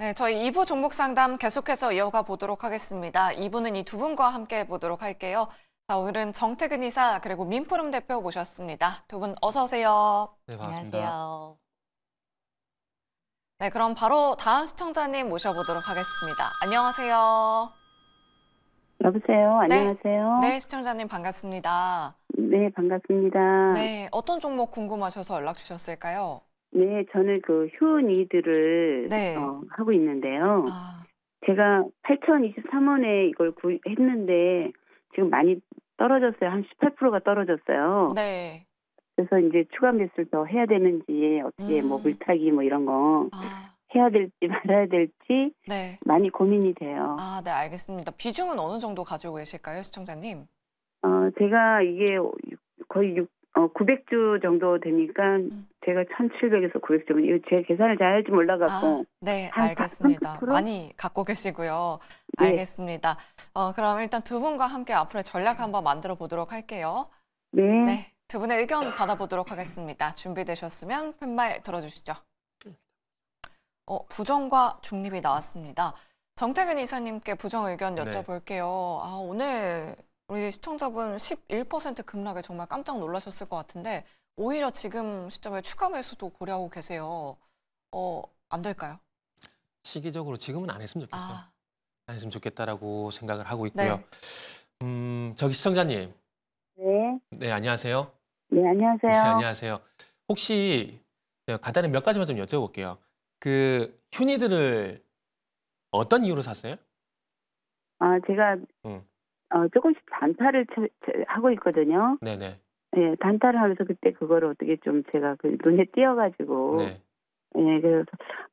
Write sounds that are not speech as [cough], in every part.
네, 저희 2부 종목 상담 계속해서 이어가 보도록 하겠습니다. 2부는 이 두 분과 함께 보도록 할게요. 자, 오늘은 정태근 이사 그리고 민프름 대표 모셨습니다. 두 분 어서 오세요. 네, 반갑습니다. 안녕하세요. 네, 그럼 바로 다음 시청자님 모셔보도록 하겠습니다. 안녕하세요. 여보세요. 네. 안녕하세요. 네, 네 시청자님 반갑습니다. 네, 반갑습니다. 네, 어떤 종목 궁금하셔서 연락 주셨을까요? 네, 저는 그 휴니드를 네. 어, 하고 있는데요. 아. 제가 8,023원에 이걸 구했는데 지금 많이 떨어졌어요. 한 18%가 떨어졌어요. 네. 그래서 이제 추가 매수를 더 해야 되는지 어떻게 뭐 음. 뭐 물타기 뭐 이런 거 아. 해야 될지 [laughs] 말아야 될지 네. 많이 고민이 돼요. 아, 네, 알겠습니다. 비중은 어느 정도 가지고 계실까요, 시청자님? 어, 제가 이게 어, 거의 6, 어, 900주 정도 되니까 음. 제가 1,700에서 900점은 이거 제 계산을 잘 할지 몰라갖고. 아, 네, 알겠습니다. 3%? 많이 갖고 계시고요. 네. 알겠습니다. 어, 그럼 일단 두 분과 함께 앞으로 의 전략 한번 만들어 보도록 할게요. 네. 네. 두 분의 의견 받아보도록 하겠습니다. 준비되셨으면 팻말 들어주시죠. 어, 부정과 중립이 나왔습니다. 정태근 이사님께 부정 의견 네. 여쭤볼게요. 네. 아, 오늘 우리 시청자분 11% 급락에 정말 깜짝 놀라셨을 것 같은데 오히려 지금 시점에 추가 매수도 고려하고 계세요. 어, 안 될까요? 시기적으로 지금은 안 했으면 좋겠어요. 아. 안 했으면 좋겠다라고 생각을 하고 있고요. 네. 음, 저기 시청자님. 네. 네, 안녕하세요. 네, 안녕하세요. 네, 안녕하세요. 혹시 네, 간단히 몇 가지만 좀 여쭤볼게요. 그 휴니들을 어떤 이유로 샀어요? 아, 제가 음. 어, 조금씩 단타를 하고 있거든요. 네네. 네, 단타를 하면서 그때 그걸 어떻게 좀 제가 그 눈에 띄어가지고 네. 예, 그래서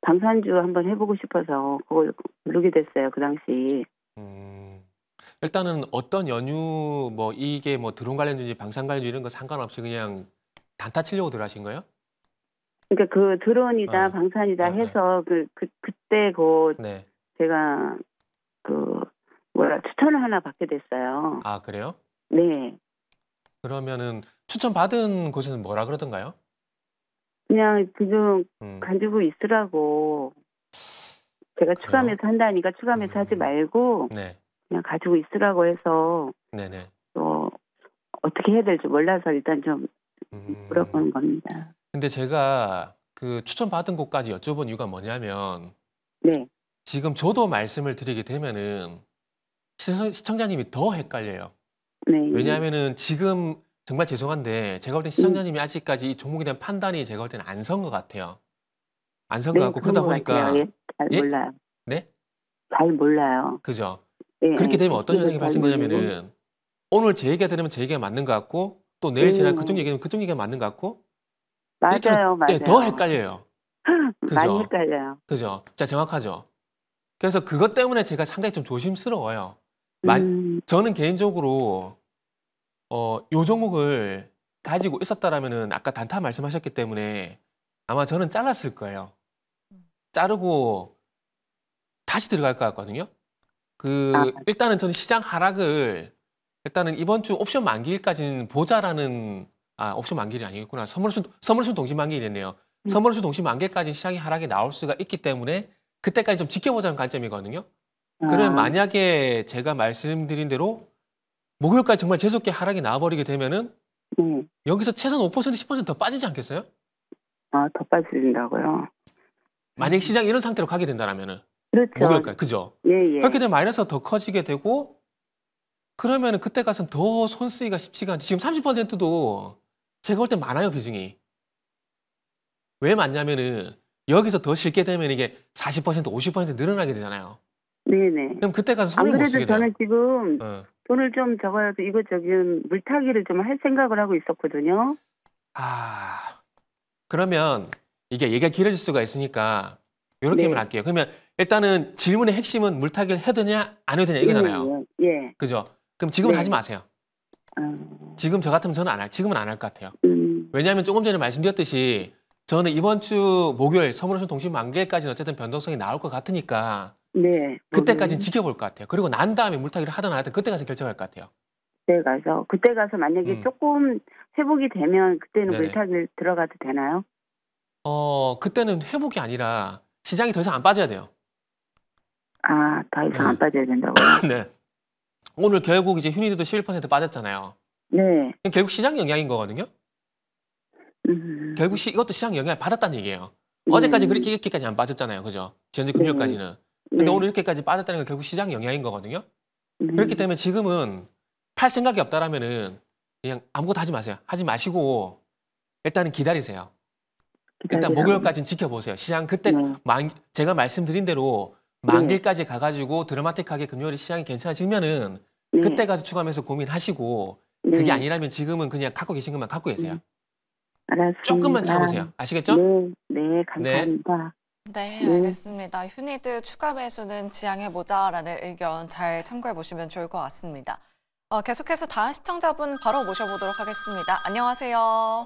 방산주 한번 해보고 싶어서 그걸 누르게 됐어요 그 당시. 음, 일단은 어떤 연유 뭐 이게 뭐 드론 관련주인지 방산 관련주 이런 거 상관없이 그냥 단타 치려고 들어하신 거예요? 그러니까 그 드론이다 어. 방산이다 어, 네, 해서 그, 그 그때 그 네. 제가 그 뭐라 추천을 하나 받게 됐어요. 아 그래요? 네. 그러면은 추천받은 곳에는 뭐라 그러던가요? 그냥 그좀 음. 가지고 있으라고 제가 추가하면서 한다니까 추가하면서 음. 하지 말고 네. 그냥 가지고 있으라고 해서 네네. 또 어, 어떻게 해야 될지 몰라서 일단 좀 음. 물어보는 겁니다. 근데 제가 그 추천받은 곳까지 여쭤본 이유가 뭐냐면 네. 지금 저도 말씀을 드리게 되면은 시청자님이 더 헷갈려요. 네. 왜냐하면은 지금 정말 죄송한데 제가 볼땐 음. 시청자님이 아직까지 이 종목에 대한 판단이 제가 볼 땐 안 선 것 같아요. 안 선것 네, 같고 그러다 보니까 예? 잘 예? 몰라요. 네? 잘 몰라요. 그죠? 예, 그렇게 예. 되면 어떤 현상이 발생거냐면은 오늘 제 얘기가 되면 제 얘기가 맞는 것 같고 또 내일 제가 음. 그쪽 얘기하 그쪽 얘기가 맞는 것 같고 맞아요, 예, 맞아요. 더 헷갈려요. [laughs] 그죠? 많이 헷갈려요. 그죠? 자, 정확하죠? 그래서 그것 때문에 제가 상당히 좀 조심스러워요. 마, 음. 저는 개인적으로 어, 요 종목을 가지고 있었다라면은 아까 단타 말씀하셨기 때문에 아마 저는 잘랐을 거예요. 자르고 다시 들어갈 것 같거든요. 그 아. 일단은 저는 시장 하락을 일단은 이번 주 옵션 만기일까지는 보자라는 아 옵션 만기일이 아니겠구나 선물순 선물순 동시 만기일이네요. 음. 선물순 동시 만기일까지 시장이 하락이 나올 수가 있기 때문에 그때까지 좀 지켜보자는 관점이거든요. 음. 그러면 아. 만약에 제가 말씀드린 대로 목요일까지 정말 재수없게 하락이 나와버리게 되면은 네. 여기서 최소한 5% 10%더 빠지지 않겠어요? 아, 더 빠진다고요? 만약 시장이 런 상태로 가게 된다면은 그렇죠. 목요일까지 그죠? 예, 예. 그렇게 되면 마이너스더 커지게 되고 그러면은 그때 가서는 더 손쓰기가 쉽지가 않죠. 지금 30%도 제가 볼 때 많아요 비중이. 왜 많냐면은 여기서 더 실게 되면 이게 40% 50% 늘어나게 되잖아요. 네네. 그럼 그때 가서 손을 못 쓰게 돼요. 저는 지금 어. 돈을 좀 적어도 이것저것 물타기를 좀 할 생각을 하고 있었거든요. 아, 그러면 이게 얘기가 길어질 수가 있으니까 이렇게만 네. 할게요. 그러면 일단은 질문의 핵심은 물타기를 해야되냐안 해도냐 예, 이거잖아요. 예. 예. 그죠? 그럼 지금은 네. 하지 마세요. 아. 지금 저 같으면 저는 안 할, 지금은 안 할 것 같아요. 음... 왜냐하면 조금 전에 말씀드렸듯이 저는 이번 주 목요일 서문호선 동심 만개까지는 어쨌든 변동성이 나올 것 같으니까 네. 그때까지 지켜볼 것 같아요. 그리고 난 다음에 물타기를 하든 안 하든 그때 가서 결정할 것 같아요. 그때 가서 그때 가서 만약에 음. 조금 회복이 되면 그때는 네네. 물타기를 들어가도 되나요? 어 그때는 회복이 아니라 시장이 더 이상 안 빠져야 돼요. 아더 이상 음. 안 빠져야 된다고요? [laughs] 네. 오늘 결국 이제 휴니드도 11% 빠졌잖아요. 네. 결국 시장 영향인 거거든요. 음. 결국 시, 이것도 시장 영향을 받았다는 얘기예요. 네. 어제까지 음. 그렇게 이렇게까지 안 빠졌잖아요, 그죠? 지난주 금요일까지는. 네. 근데 네. 오늘 이렇게까지 빠졌다는 건 결국 시장 영향인 거거든요. 음. 그렇기 때문에 지금은 팔 생각이 없다라면은 그냥 아무것도 하지 마세요. 하지 마시고 일단은 기다리세요. 기다리라. 일단 목요일까지는 지켜보세요. 시장 그때 네. 만, 제가 말씀드린 대로 만기까지 네. 가가지고 드라마틱하게 금요일에 시장이 괜찮아지면은 네. 그때 가서 추가하면서 고민하시고 네. 그게 아니라면 지금은 그냥 갖고 계신 것만 갖고 계세요. 알았습니다. 조금만 참으세요. 아시겠죠? 네, 네 감사합니다. 네, 네, 알겠습니다. 음. 휴니드 추가 매수는 지양해보자라는 의견 잘 참고해보시면 좋을 것 같습니다. 어, 계속해서 다음 시청자분 바로 모셔보도록 하겠습니다. 안녕하세요.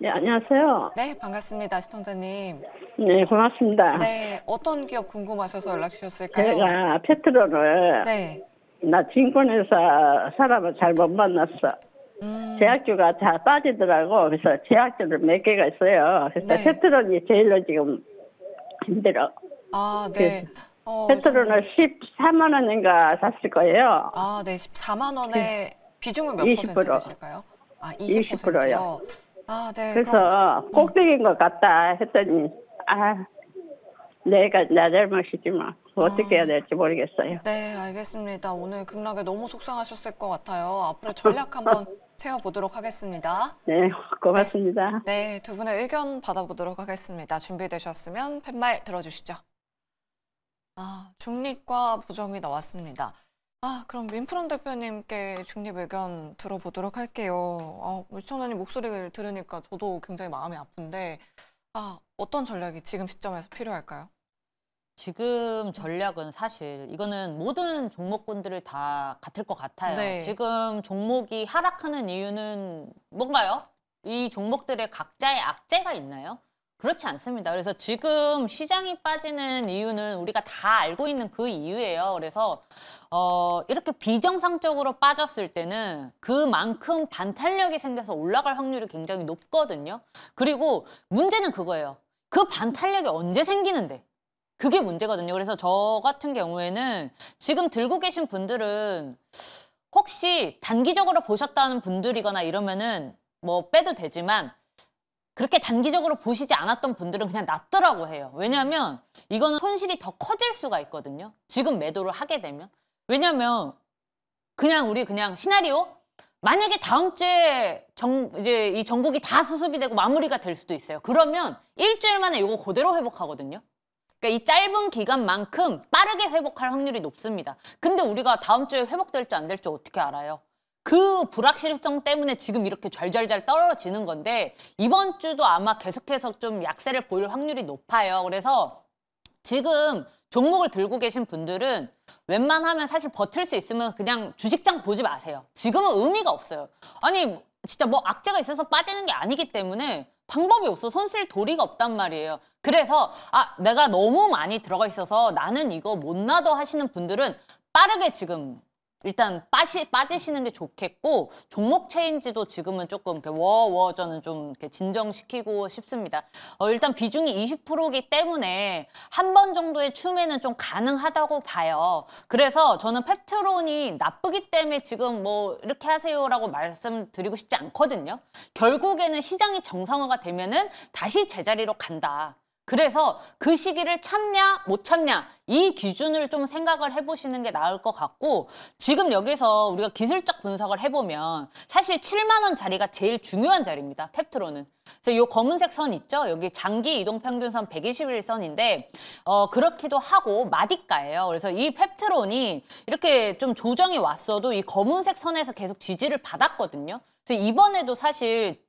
네, 안녕하세요. 네, 반갑습니다, 시청자님. 네, 고맙습니다. 네, 어떤 기업 궁금하셔서 연락 주셨을까요? 제가 페트로를 네. 나 증권회사 사람을 잘 못 만났어. 음. 제약주가 다 빠지더라고. 그래서 제약주를 몇 개가 있어요. 그래서 네. 페트롤이 제일로 지금 힘들어. 아, 그 네. 어, 페트로는 14만 뭐 원인가 샀을 거예요. 아, 네. 14만 원에 그 비중은 몇 20%. 퍼센트 되실까요? 아, 20%요. 아, 네. 그래서 그럼, 음. 꼭대기인 것 같다 했더니 아, 내가 나 잘못이지 만 어떻게 해야 아. 될지 모르겠어요. 네, 알겠습니다. 오늘 급락에 너무 속상하셨을 것 같아요. 앞으로 전략 한번 [laughs] 채워보도록 하겠습니다. 네, 고맙습니다. 네, 네, 두 분의 의견 받아보도록 하겠습니다. 준비되셨으면 팻말 들어주시죠. 아, 중립과 부정이 나왔습니다. 아, 그럼 민프론 대표님께 중립 의견 들어보도록 할게요. 어, 아, 시청자님 목소리를 들으니까 저도 굉장히 마음이 아픈데 아, 어떤 전략이 지금 시점에서 필요할까요? 지금 전략은 사실 이거는 모든 종목군들을 다 같을 것 같아요. 네. 지금 종목이 하락하는 이유는 뭔가요? 이 종목들의 각자의 악재가 있나요? 그렇지 않습니다. 그래서 지금 시장이 빠지는 이유는 우리가 다 알고 있는 그 이유예요. 그래서 어, 이렇게 비정상적으로 빠졌을 때는 그만큼 반탄력이 생겨서 올라갈 확률이 굉장히 높거든요. 그리고 문제는 그거예요. 그 반탄력이 언제 생기는데? 그게 문제거든요. 그래서 저 같은 경우에는 지금 들고 계신 분들은 혹시 단기적으로 보셨다는 분들이거나 이러면은 뭐 빼도 되지만 그렇게 단기적으로 보시지 않았던 분들은 그냥 낫더라고 해요. 왜냐하면 이거는 손실이 더 커질 수가 있거든요. 지금 매도를 하게 되면. 왜냐면 그냥 우리 그냥 시나리오 만약에 다음 주에 정, 이제 이 전국이 다 수습이 되고 마무리가 될 수도 있어요. 그러면 일주일 만에 이거 그대로 회복하거든요. 그러니까 이 짧은 기간만큼 빠르게 회복할 확률이 높습니다. 근데 우리가 다음 주에 회복될지 안 될지 어떻게 알아요? 그 불확실성 때문에 지금 이렇게 절절절 떨어지는 건데 이번 주도 아마 계속해서 좀 약세를 보일 확률이 높아요. 그래서 지금 종목을 들고 계신 분들은 웬만하면 사실 버틸 수 있으면 그냥 주식장 보지 마세요. 지금은 의미가 없어요. 아니 진짜 뭐 악재가 있어서 빠지는 게 아니기 때문에 방법이 없어. 손쓸 도리가 없단 말이에요. 그래서 아 내가 너무 많이 들어가 있어서 나는 이거 못 나도 하시는 분들은 빠르게 지금 일단 빠시, 빠지시는 게 좋겠고 종목 체인지도 지금은 조금 워워 워 저는 좀 진정시키고 싶습니다. 어, 일단 비중이 20%이기 때문에 한 번 정도의 춤에는 좀 가능하다고 봐요. 그래서 저는 펩트론이 나쁘기 때문에 지금 뭐 이렇게 하세요라고 말씀드리고 싶지 않거든요. 결국에는 시장이 정상화가 되면은 다시 제자리로 간다. 그래서 그 시기를 참냐 못 참냐 이 기준을 좀 생각을 해보시는 게 나을 것 같고 지금 여기서 우리가 기술적 분석을 해보면 사실 7만 원 자리가 제일 중요한 자리입니다. 펩트로는. 그래서 요 검은색 선 있죠? 여기 장기 이동 평균선 121선인데 어 그렇기도 하고 마디가예요. 그래서 이 펩트론이 이렇게 좀 조정이 왔어도 이 검은색 선에서 계속 지지를 받았거든요. 그래서 이번에도 사실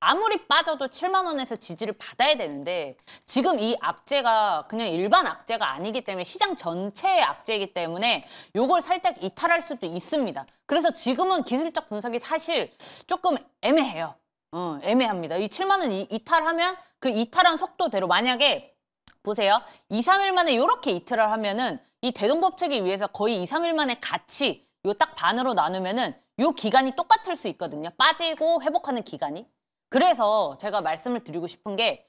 아무리 빠져도 7만 원에서 지지를 받아야 되는데 지금 이 악재가 그냥 일반 악재가 아니기 때문에 시장 전체의 악재이기 때문에 요걸 살짝 이탈할 수도 있습니다. 그래서 지금은 기술적 분석이 사실 조금 애매해요. 어, 애매합니다. 이 7만 원 이, 이탈하면 그 이탈한 속도대로 만약에 보세요. 2, 3일 만에 이렇게 이탈을 하면은 이 대동법칙에 의해서 거의 2, 3일 만에 같이 요 딱 반으로 나누면은 요 기간이 똑같을 수 있거든요. 빠지고 회복하는 기간이. 그래서 제가 말씀을 드리고 싶은 게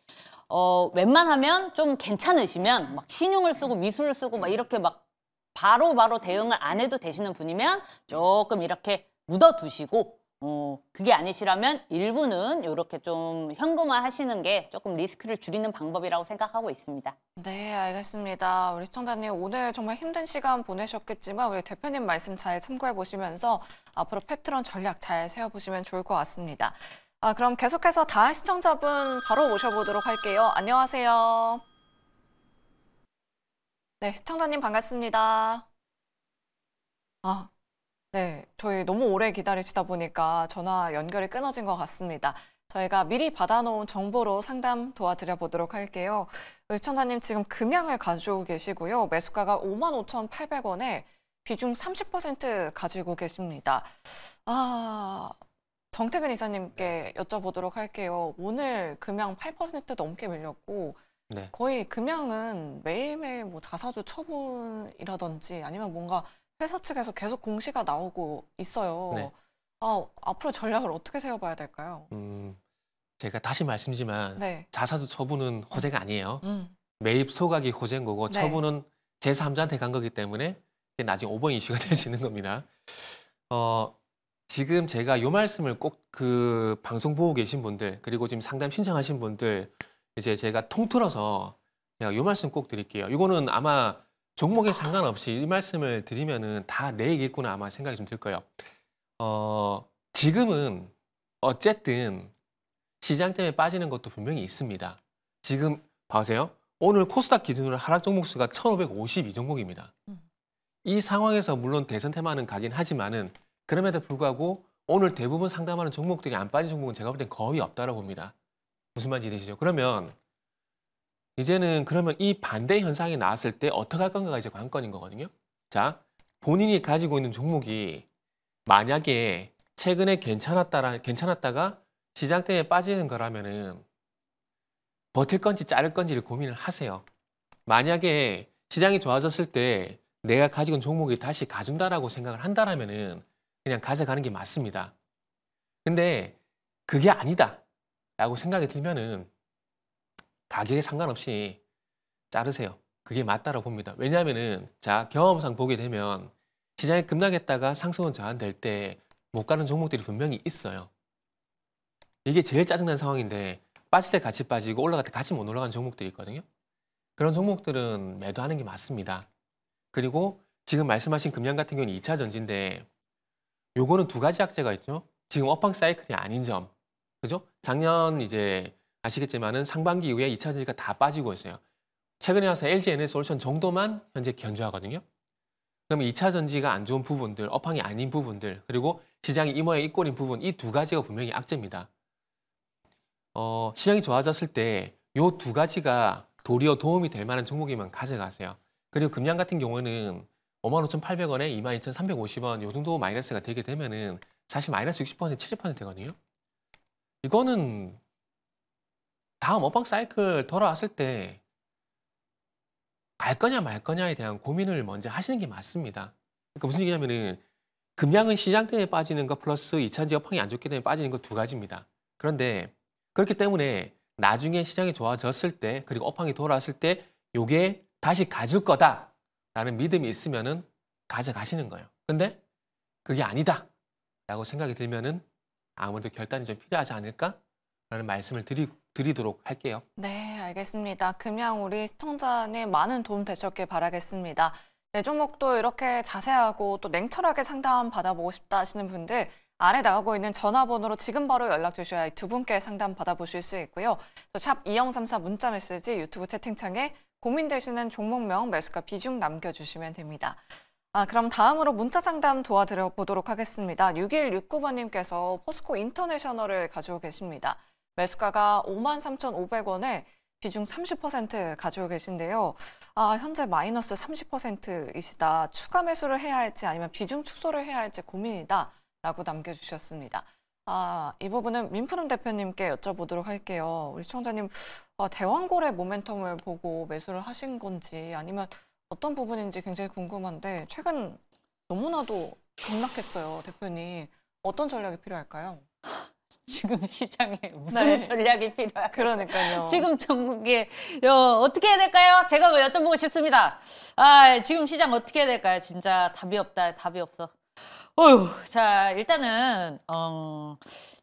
어, 웬만하면 좀 괜찮으시면 막 신용을 쓰고 미술을 쓰고 막 이렇게 막 바로바로 바로 대응을 안 해도 되시는 분이면 조금 이렇게 묻어두시고 어, 그게 아니시라면 일부는 이렇게 좀 현금화 하시는 게 조금 리스크를 줄이는 방법이라고 생각하고 있습니다. 네, 알겠습니다. 우리 시청자님 오늘 정말 힘든 시간 보내셨겠지만 우리 대표님 말씀 잘 참고해 보시면서 앞으로 펩트론 전략 잘 세워보시면 좋을 것 같습니다. 아, 그럼 계속해서 다음 시청자분 바로 모셔보도록 할게요. 안녕하세요. 네, 시청자님 반갑습니다. 아, 네, 저희 너무 오래 기다리시다 보니까 전화 연결이 끊어진 것 같습니다. 저희가 미리 받아놓은 정보로 상담 도와드려 보도록 할게요. 의천사님 지금 금양을 가지고 계시고요. 매수가가 55,800원에 비중 30% 가지고 계십니다. 아, 정태근 이사님께 여쭤보도록 할게요. 오늘 금양 8% 넘게 밀렸고 네. 거의 금양은 매일매일 뭐 자사주 처분이라든지 아니면 뭔가 회사 측에서 계속 공시가 나오고 있어요. 네. 아, 앞으로 전략을 어떻게 세워봐야 될까요? 음, 제가 다시 말씀지만 드리 네. 자사주 처분은 호재가 아니에요. 음. 매입 소각이 호재인 거고 네. 처분은 제3자한테 간 거기 때문에 나중에 5번 이슈가 [laughs] 될 수 있는 겁니다. 어, 지금 제가 이 말씀을 꼭 그 방송 보고 계신 분들 그리고 지금 상담 신청하신 분들 이제 제가 통틀어서 제가 이 말씀 꼭 드릴게요. 이거는 아마 종목에 상관없이 이 말씀을 드리면은 다 내 얘기겠구나 아마 생각이 좀 들 거예요. 어, 지금은 어쨌든 시장 때문에 빠지는 것도 분명히 있습니다. 지금 봐세요. 오늘 코스닥 기준으로 하락 종목 수가 1,552 종목입니다. 음. 이 상황에서 물론 대선 테마는 가긴 하지만은 그럼에도 불구하고 오늘 대부분 상담하는 종목들이 안 빠진 종목은 제가 볼 땐 거의 없다고 봅니다. 무슨 말인지 이해되시죠? 그러면 이제는 그러면 이 반대 현상이 나왔을 때 어떻게 할 건가가 이제 관건인 거거든요. 자, 본인이 가지고 있는 종목이 만약에 최근에 괜찮았다라 괜찮았다가 시장 때문에 빠지는 거라면은 버틸 건지 자를 건지를 고민을 하세요. 만약에 시장이 좋아졌을 때 내가 가지고 있는 종목이 다시 가준다라고 생각을 한다라면은 그냥 가져가는 게 맞습니다. 근데 그게 아니다 라고 생각이 들면은 가격에 상관없이 자르세요. 그게 맞다라고 봅니다. 왜냐하면은 자 경험상 보게 되면 시장이 급락했다가 상승은 저항될 때 못 가는 종목들이 분명히 있어요. 이게 제일 짜증난 상황인데 빠질 때 같이 빠지고 올라갈 때 같이 못 올라가는 종목들이 있거든요. 그런 종목들은 매도하는 게 맞습니다. 그리고 지금 말씀하신 금양 같은 경우는 2차 전지인데 요거는 두 가지 악재가 있죠. 지금 업황 사이클이 아닌 점. 그죠? 작년 이제 아시겠지만은 상반기 이후에 2차 전지가 다 빠지고 있어요. 최근에 와서 LG n s 지 솔루션 정도만 현재 견조하거든요. 그럼 2차 전지가 안 좋은 부분들, 업황이 아닌 부분들, 그리고 시장이 이모에 이꼴인 부분 이 두 가지가 분명히 악재입니다. 어, 시장이 좋아졌을 때 요 두 가지가 도리어 도움이 될 만한 종목이면 가져가세요. 그리고 금양 같은 경우는 55,800원에 22,350원 요 정도 마이너스가 되게 되면은 사실 마이너스 60% 70%거든요. 되 이거는 다음 업박 사이클 돌아왔을 때 갈 거냐 말 거냐에 대한 고민을 먼저 하시는 게 맞습니다. 그러니까 무슨 얘기냐면은 금량은 시장 때문에 빠지는 것 플러스 2차전지 업황이 안 좋기 때문에 빠지는 거 두 가지입니다. 그런데 그렇기 때문에 나중에 시장이 좋아졌을 때 그리고 업황이 돌아왔을 때 요게 다시 가질 거다 라는 믿음이 있으면은 가져가시는 거예요. 근데 그게 아니다 라고 생각이 들면은 아무래도 결단이 좀 필요하지 않을까? 라는 말씀을 드리, 드리도록 할게요. 네, 알겠습니다. 금양 우리 시청자님 많은 도움 되셨길 바라겠습니다. 내 네, 종목도 이렇게 자세하고 또 냉철하게 상담 받아보고 싶다 하시는 분들 아래 나가고 있는 전화번호로 지금 바로 연락 주셔야 두 분께 상담 받아보실 수 있고요. 샵2034 문자 메시지 유튜브 채팅창에 고민되시는 종목명 매수가 비중 남겨주시면 됩니다. 아, 그럼 다음으로 문자 상담 도와드려 보도록 하겠습니다. 6169번님께서 포스코 인터내셔널을 가지고 계십니다. 매수가가 53,500원에 비중 30% 가지고 계신데요. 아, 현재 마이너스 30%이시다. 추가 매수를 해야 할지 아니면 비중 축소를 해야 할지 고민이다. 라고 남겨주셨습니다. 아, 이 부분은 민프름 대표님께 여쭤보도록 할게요. 우리 시청자님, 아, 대왕골의 모멘텀을 보고 매수를 하신 건지 아니면 어떤 부분인지 굉장히 궁금한데 최근 너무나도 급락했어요, 대표님. 어떤 전략이 필요할까요? [laughs] 지금 시장에 무슨 네. 전략이 필요할까요? 그러니까요. 지금 전국에 어, 떻게 해야 될까요? 제가 여쭤보고 싶습니다. 아, 지금 시장 어떻게 해야 될까요? 진짜 답이 없다, 답이 없어. 어휴, 자, 일단은, 어,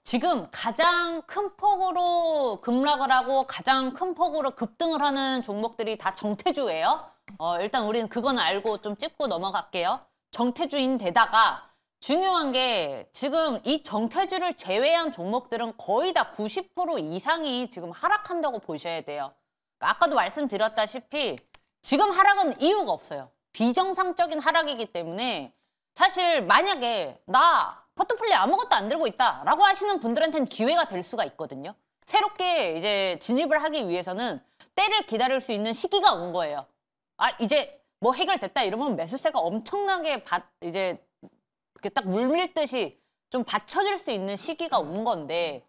지금 가장 큰 폭으로 급락을 하고 가장 큰 폭으로 급등을 하는 종목들이 다 정태주예요. 어, 일단 우리는 그건 알고 좀 찍고 넘어갈게요. 정태주인 데다가 중요한 게 지금 이 정태주를 제외한 종목들은 거의 다 90% 이상이 지금 하락한다고 보셔야 돼요. 그러니까 아까도 말씀드렸다시피 지금 하락은 이유가 없어요. 비정상적인 하락이기 때문에 사실 만약에 나 포트폴리오 아무것도 안 들고 있다 라고 하시는 분들한테는 기회가 될 수가 있거든요. 새롭게 이제 진입을 하기 위해서는 때를 기다릴 수 있는 시기가 온 거예요. 아 이제 뭐 해결됐다 이러면 매수세가 엄청나게 받 이제 딱 물밀듯이 좀 받쳐질 수 있는 시기가 온 건데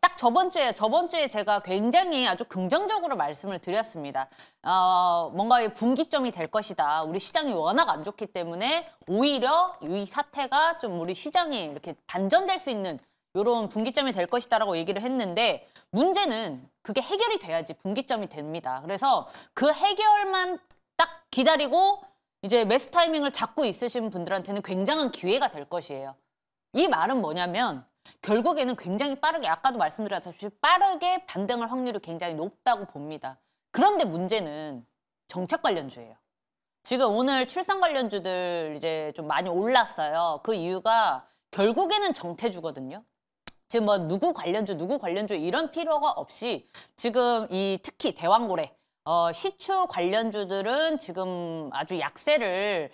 딱 저번 주에 저번 주에 제가 굉장히 아주 긍정적으로 말씀을 드렸습니다. 어, 뭔가 분기점이 될 것이다. 우리 시장이 워낙 안 좋기 때문에 오히려 이 사태가 좀 우리 시장이 이렇게 반전될 수 있는 이런 분기점이 될 것이다라고 얘기를 했는데 문제는 그게 해결이 돼야지 분기점이 됩니다. 그래서 그 해결만 딱 기다리고 이제 매스 타이밍을 잡고 있으신 분들한테는 굉장한 기회가 될 것이에요. 이 말은 뭐냐면 결국에는 굉장히 빠르게 아까도 말씀드렸다시피 빠르게 반등할 확률이 굉장히 높다고 봅니다. 그런데 문제는 정책 관련주예요. 지금 오늘 출산 관련주들 이제 좀 많이 올랐어요. 그 이유가 결국에는 정태주거든요. 지금 뭐 누구 관련주 누구 관련주 이런 필요가 없이 지금 이 특히 대왕고래 어, 시추 관련주들은 지금 아주 약세를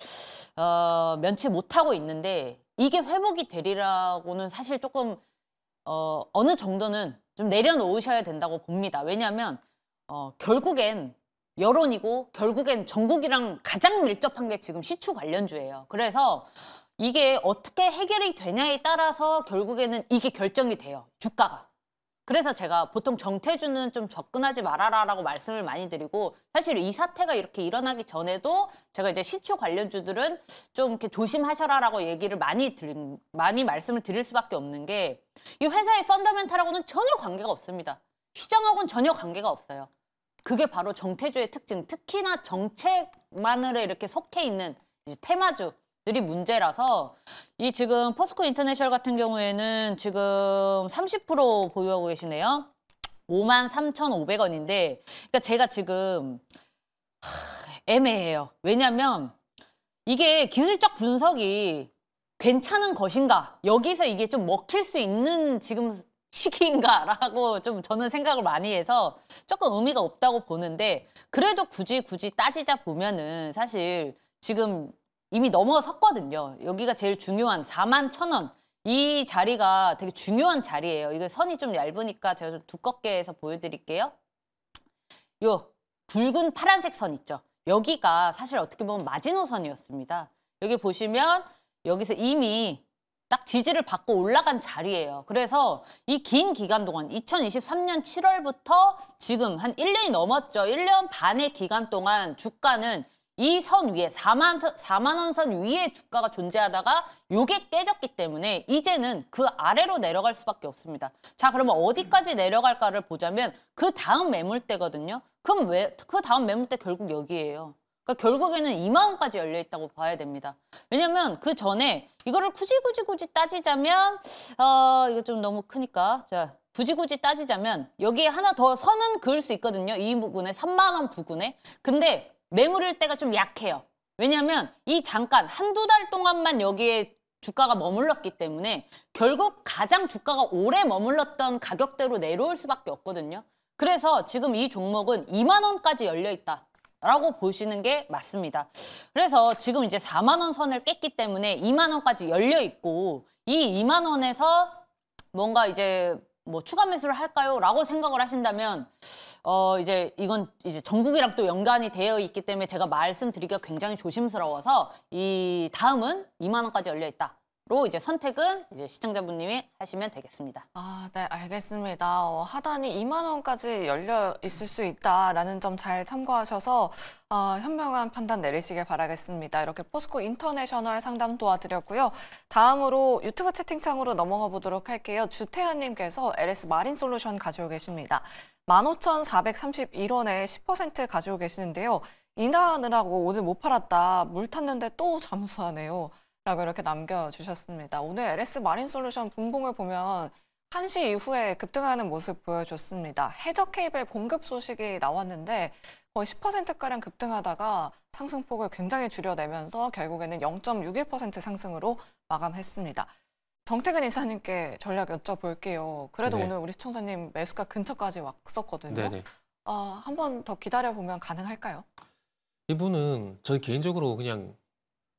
어, 면치 못하고 있는데 이게 회복이 되리라고는 사실 조금 어, 어느 정도는 좀 내려놓으셔야 된다고 봅니다. 왜냐하면 어, 결국엔 여론이고 결국엔 전국이랑 가장 밀접한 게 지금 시추 관련주예요. 그래서 이게 어떻게 해결이 되냐에 따라서 결국에는 이게 결정이 돼요. 주가가. 그래서 제가 보통 정태준은 좀 접근하지 말아라라고 말씀을 많이 드리고 사실 이 사태가 이렇게 일어나기 전에도 제가 이제 시추 관련주들은 좀 이렇게 조심하셔라라고 얘기를 많이 드린 많이 말씀을 드릴 수밖에 없는 게 이 회사의 펀더멘탈하고는 전혀 관계가 없습니다. 시장하고는 전혀 관계가 없어요. 그게 바로 정태주의 특징, 특히나 정책만으로 이렇게 속해 있는 테마주 들이 문제라서 이 지금 포스코 인터내셔널 같은 경우에는 지금 30% 보유하고 계시네요. 53,500원인데 그러니까 제가 지금 하, 애매해요. 왜냐면 이게 기술적 분석이 괜찮은 것인가 여기서 이게 좀 먹힐 수 있는 지금 시기인가라고 좀 저는 생각을 많이 해서 조금 의미가 없다고 보는데 그래도 굳이 굳이 따지자 보면은 사실 지금 이미 넘어섰거든요. 여기가 제일 중요한 4만 천 원. 이 자리가 되게 중요한 자리예요. 이거 선이 좀 얇으니까 제가 좀 두껍게 해서 보여드릴게요. 요 붉은 파란색 선 있죠. 여기가 사실 어떻게 보면 마지노선이었습니다. 여기 보시면 여기서 이미 딱 지지를 받고 올라간 자리예요. 그래서 이 긴 기간 동안 2023년 7월부터 지금 한 1년이 넘었죠. 1년 반의 기간 동안 주가는 이선 위에 4만, 4만 원 선 위에 주가가 존재하다가 요게 깨졌기 때문에 이제는 그 아래로 내려갈 수밖에 없습니다. 자 그러면 어디까지 내려갈까를 보자면 그 다음 매물대거든요. 그럼 왜, 그 다음 매물대 결국 여기에요. 그러니까 결국에는 2만 원까지 열려 있다고 봐야 됩니다. 왜냐면 그 전에 이거를 굳이 굳이 굳이 따지자면 어 이거 좀 너무 크니까 자 굳이 굳이 따지자면 여기에 하나 더 선은 그을 수 있거든요. 이 부분에 3만 원 부근에. 근데 매물일 때가 좀 약해요. 왜냐하면 이 잠깐 한두 달 동안만 여기에 주가가 머물렀기 때문에 결국 가장 주가가 오래 머물렀던 가격대로 내려올 수밖에 없거든요. 그래서 지금 이 종목은 2만 원까지 열려 있다. 라고 보시는 게 맞습니다. 그래서 지금 이제 4만 원 선을 깼기 때문에 2만 원까지 열려 있고 이 2만 원에서 뭔가 이제 뭐 추가 매수를 할까요? 라고 생각을 하신다면 어 이제 이건 이제 전국이랑 또 연관이 되어 있기 때문에 제가 말씀드리기가 굉장히 조심스러워서 이 다음은 2만 원까지 열려 있다. 로 이제 선택은 이제 시청자분님이 하시면 되겠습니다. 아, 네, 알겠습니다. 어, 하단이 2만 원까지 열려 있을 수 있다라는 점 잘 참고하셔서 어, 현명한 판단 내리시길 바라겠습니다. 이렇게 포스코 인터내셔널 상담 도와드렸고요. 다음으로 유튜브 채팅창으로 넘어가 보도록 할게요. 주태현님께서 LS 마린 솔루션 가지고 계십니다. 15,431원에 10% 가지고 계시는데요. 인하하느라고 오늘 못 팔았다. 물 탔는데 또 잠수하네요. 라고 이렇게 남겨주셨습니다. 오늘 LS 마린솔루션 분봉을 보면 1시 이후에 급등하는 모습 보여줬습니다. 해적 케이블 공급 소식이 나왔는데 거의 10%가량 급등하다가 상승폭을 굉장히 줄여내면서 결국에는 0.61% 상승으로 마감했습니다. 정태근 이사님께 전략 여쭤볼게요. 그래도 네. 오늘 우리 시청자님 매수가 근처까지 왔었거든요. 네네. 아, 한번 더 기다려보면 가능할까요? 이분은 저는 개인적으로 그냥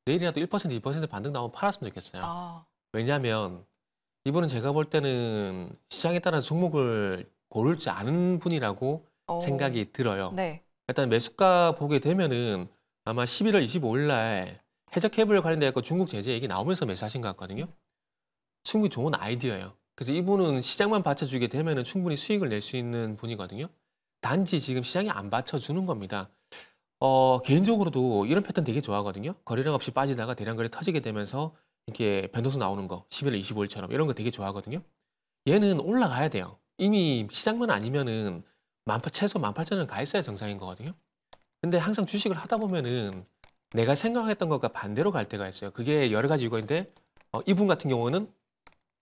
내일이라도 1% 2% 반등 나오면 팔았으면 좋겠어요. 아. 왜냐하면 이분은 제가 볼 때는 시장에 따라 종목을 고를지 않은 분이라고 오. 생각이 들어요. 네. 일단 매수가 보게 되면은 아마 11월 25일 날 해적 케이블 관련돼서 중국 제재 얘기 나오면서 매수하신 것 같거든요. 충분히 좋은 아이디어예요. 그래서 이분은 시장만 받쳐주게 되면 충분히 수익을 낼 수 있는 분이거든요. 단지 지금 시장이 안 받쳐주는 겁니다. 어, 개인적으로도 이런 패턴 되게 좋아하거든요. 거래량 없이 빠지다가 대량거래 터지게 되면서 이렇게 변동성 나오는 거 11월 25일처럼 이런 거 되게 좋아하거든요. 얘는 올라가야 돼요. 이미 시장만 아니면은 만, 최소 18,000원 가 있어야 정상인 거거든요. 근데 항상 주식을 하다 보면은 내가 생각했던 것과 반대로 갈 때가 있어요. 그게 여러 가지 이유인데 어, 이분 같은 경우는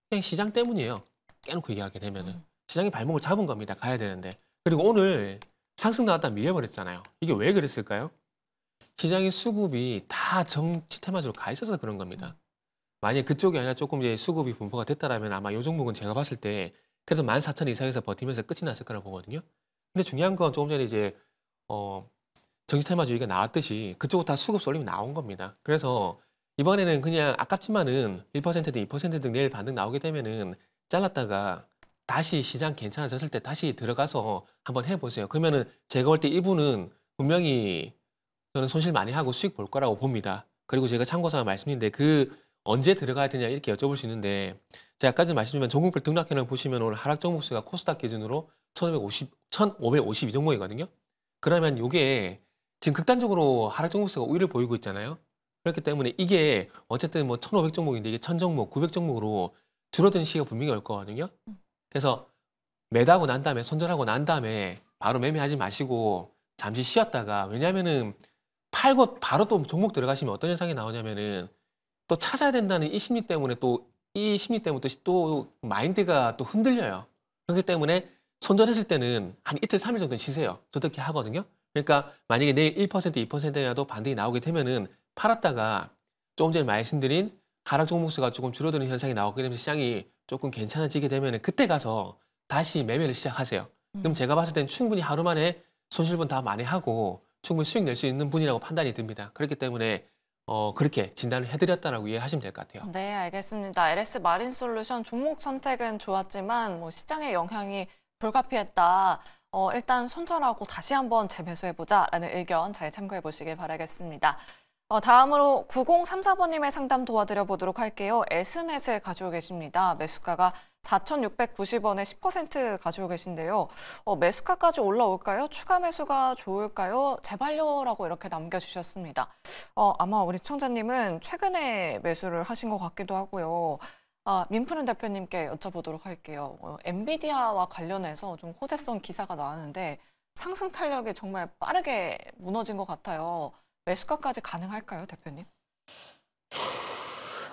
그냥 시장 때문이에요. 깨놓고 얘기하게 되면은. 음. 시장이 발목을 잡은 겁니다. 가야 되는데. 그리고 오늘 상승 나왔다 밀려버렸잖아요. 이게 왜 그랬을까요? 시장의 수급이 다 정치 테마주로가 있어서 그런 겁니다. 음. 만약 그쪽이 아니라 조금 이제 수급이 분포가 됐다라면 아마 요 종목은 제가 봤을 때 그래도 14,000 이상에서 버티면서 끝이 났을 거라고 보거든요. 근데 중요한 건 조금 전에 이제 어 정치 테마주얘기가 나왔듯이 그쪽으로 다 수급 쏠림이 나온 겁니다. 그래서 이번에는 그냥 아깝지만은 1%든 2%든 내일 반등 나오게 되면은 잘랐다가 다시 시장 괜찮아졌을 때 다시 들어가서 한번 해보세요. 그러면은 제가 볼때 이분은 분명히 저는 손실 많이 하고 수익 볼 거라고 봅니다. 그리고 제가 참고삼아 말씀인데그 언제 들어가야 되냐 이렇게 여쭤볼 수 있는데 제가 아까 전 말씀드리면 전국별 등락현을 보시면 오늘 하락 종목수가 코스닥 기준으로 1550, 1552 종목이거든요. 그러면 이게 지금 극단적으로 하락 종목수가 우위를 보이고 있잖아요. 그렇기 때문에 이게 어쨌든 뭐 1,500종목인데 이게 1,000종목, 900종목으로 줄어드는 시기가 분명히 올 거거든요. 그래서 매다고 난 다음에 손절하고 난 다음에 바로 매매하지 마시고 잠시 쉬었다가 왜냐면은 팔고 바로 또 종목 들어가시면 어떤 현상이 나오냐면은 또 찾아야 된다는 이 심리 때문에 또 이 심리 때문에 또, 또 마인드가 또 흔들려요. 그렇기 때문에 손절했을 때는 한 이틀, 삼일 정도 는 쉬세요. 저렇게 하거든요. 그러니까 만약에 내일 1% 2%라도 반등이 나오게 되면은 팔았다가 조금 전에 말씀드린 하락 종목수가 조금 줄어드는 현상이 나오게 되면 시장이 조금 괜찮아지게 되면 그때 가서 다시 매매를 시작하세요. 음. 그럼 제가 봤을 땐 충분히 하루 만에 손실분 다 많이 하고 충분히 수익 낼 수 있는 분이라고 판단이 듭니다. 그렇기 때문에 어, 그렇게 진단을 해드렸다라고 이해하시면 될 것 같아요. 네, 알겠습니다. LS 마린 솔루션 종목 선택은 좋았지만 뭐 시장의 영향이 불가피했다. 어, 일단 손절하고 다시 한번 재매수해보자라는 의견 잘 참고해보시길 바라겠습니다. 어, 다음으로 9034번님의 상담 도와드려 보도록 할게요. 에스넷을 가지고 계십니다. 매수가가 4,690원에 10% 가지고 계신데요. 어, 매수가까지 올라올까요? 추가 매수가 좋을까요? 제발요라고 이렇게 남겨주셨습니다. 어, 아마 우리 청자님은 최근에 매수를 하신 것 같기도 하고요. 아, 민프른 대표님께 여쭤보도록 할게요. 어, 엔비디아와 관련해서 좀 호재성 기사가 나왔는데 상승 탄력이 정말 빠르게 무너진 것 같아요. 매수가까지 가능할까요, 대표님?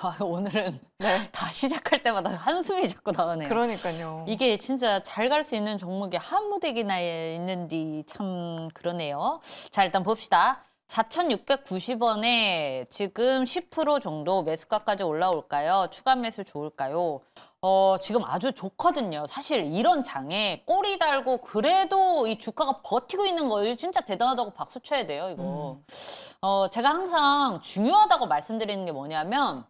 아, 오늘은 네. 다 시작할 때마다 한숨이 자꾸 나오네요. 그러니까요. 이게 진짜 잘 갈 수 있는 종목이 한 무대기나 있는지 참 그러네요. 자, 일단 봅시다. 4,690원에 지금 10% 정도 매수가까지 올라올까요? 추가 매수 좋을까요? 어, 지금 아주 좋거든요. 사실 이런 장에 꼬리 달고 그래도 이 주가가 버티고 있는 거예요. 진짜 대단하다고 박수 쳐야 돼요, 이거. 음. 어, 제가 항상 중요하다고 말씀드리는 게 뭐냐면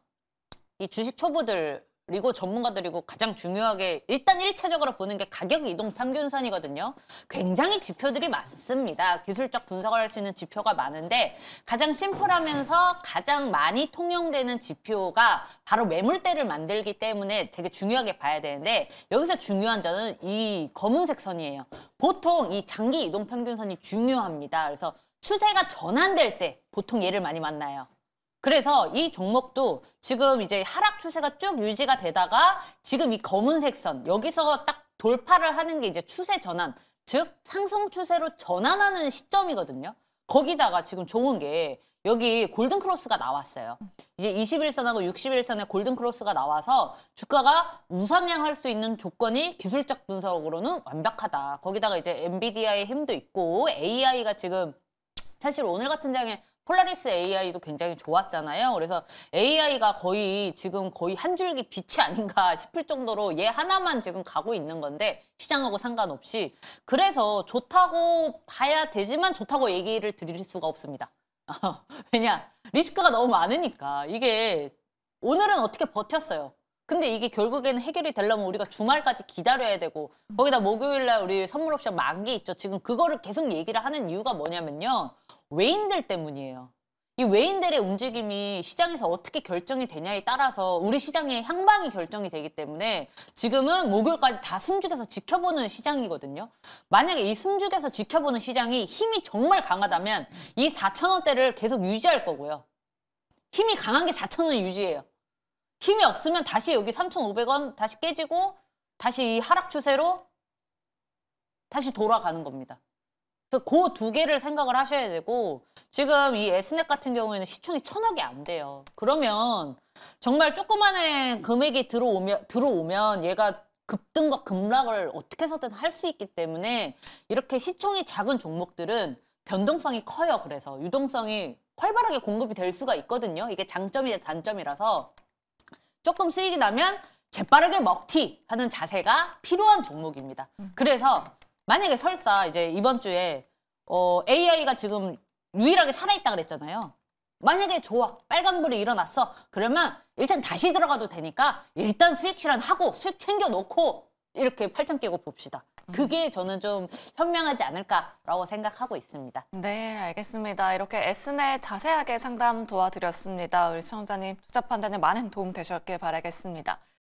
이 주식 초보들 그리고 전문가들이고 가장 중요하게 일단 일차적으로 보는 게 가격 이동 평균선이거든요. 굉장히 지표들이 많습니다. 기술적 분석을 할 수 있는 지표가 많은데 가장 심플하면서 가장 많이 통용되는 지표가 바로 매물대를 만들기 때문에 되게 중요하게 봐야 되는데 여기서 중요한 점은 이 검은색 선이에요. 보통 이 장기 이동 평균선이 중요합니다. 그래서 추세가 전환될 때 보통 얘를 많이 만나요. 그래서 이 종목도 지금 이제 하락 추세가 쭉 유지가 되다가 지금 이 검은색 선 여기서 딱 돌파를 하는 게 이제 추세 전환 즉 상승 추세로 전환하는 시점이거든요. 거기다가 지금 좋은 게 여기 골든 크로스가 나왔어요. 이제 21선하고 61선에 골든 크로스가 나와서 주가가 우상향할 수 있는 조건이 기술적 분석으로는 완벽하다. 거기다가 이제 엔비디아의 힘도 있고 AI가 지금 사실 오늘 같은 장에 폴라리스 AI도 굉장히 좋았잖아요. 그래서 AI가 거의 지금 거의 한 줄기 빛이 아닌가 [laughs] 싶을 정도로 얘 하나만 지금 가고 있는 건데 시장하고 상관없이 그래서 좋다고 봐야 되지만 좋다고 얘기를 드릴 수가 없습니다. [laughs] 왜냐 리스크가 너무 많으니까 이게 오늘은 어떻게 버텼어요. 근데 이게 결국에는 해결이 되려면 우리가 주말까지 기다려야 되고 거기다 목요일 날 우리 선물 옵션 만기 있죠. 지금 그거를 계속 얘기를 하는 이유가 뭐냐면요. 외인들 때문이에요. 이 외인들의 움직임이 시장에서 어떻게 결정이 되냐에 따라서 우리 시장의 향방이 결정이 되기 때문에 지금은 목요일까지 다 숨죽여서 지켜보는 시장이거든요. 만약에 이 숨죽여서 지켜보는 시장이 힘이 정말 강하다면 이 4천 원대를 계속 유지할 거고요. 힘이 강한 게 4천 원을 유지해요. 힘이 없으면 다시 여기 3,500원 다시 깨지고 다시 이 하락 추세로 다시 돌아가는 겁니다. 그래두 그 개를 생각을 하셔야 되고 지금 이 에스넷 같은 경우에는 시총이 천억이 안 돼요. 그러면 정말 조그만한 금액이 들어오면 들어오면 얘가 급등과 급락을 어떻게 해서든 할 수 있기 때문에 이렇게 시총이 작은 종목들은 변동성이 커요. 그래서 유동성이 활발하게 공급이 될 수가 있거든요. 이게 장점이 단점이라서 조금 수익이 나면 재빠르게 먹튀 하는 자세가 필요한 종목입니다. 음. 그래서 만약에 설사 이제 이번 주에 어, AI가 지금 유일하게 살아있다 그랬잖아요. 만약에 좋아 빨간불이 일어났어 그러면 일단 다시 들어가도 되니까 일단 수익 실현 하고 수익 챙겨놓고 이렇게 팔짱 끼고 봅시다. 음. 그게 저는 좀 현명하지 않을까라고 생각하고 있습니다. 네, 알겠습니다. 이렇게 S넷 자세하게 상담 도와드렸습니다. 우리 시청자님 투자 판단에 많은 도움 되셨길 바라겠습니다.